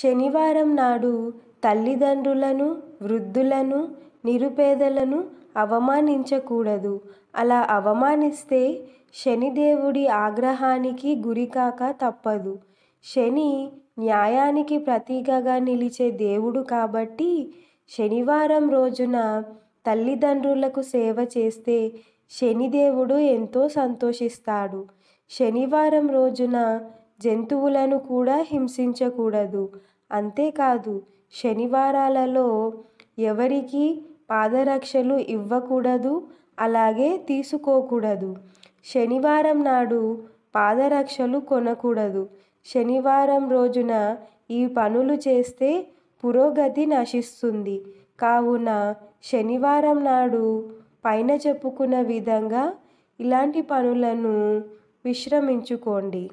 శనివారం నాడు తల్లిదండ్రులను వృద్ధులను నిరుపేదలను అవమానించకూడదు అలా అవమానిస్తే శనిదేవుడి ఆగ్రహానికి గురికాక తప్పదు శని న్యాయానికి ప్రతీకగా నిలిచే దేవుడు కాబట్టి శనివారం రోజున తల్లిదండ్రులకు సేవ చేస్తే శనిదేవుడు ఎంతో సంతోషిస్తాడు శనివారం రోజున జంతువులను కూడా హింసించకూడదు అంతేకాదు శనివారాలలో ఎవరికి పాదరక్షలు ఇవ్వకూడదు అలాగే తీసుకోకూడదు శనివారం నాడు పాదరక్షలు కొనకూడదు శనివారం రోజున ఈ పనులు చేస్తే పురోగతి నశిస్తుంది కావున శనివారం నాడు పైన చెప్పుకున్న విధంగా ఇలాంటి పనులను విశ్రమించుకోండి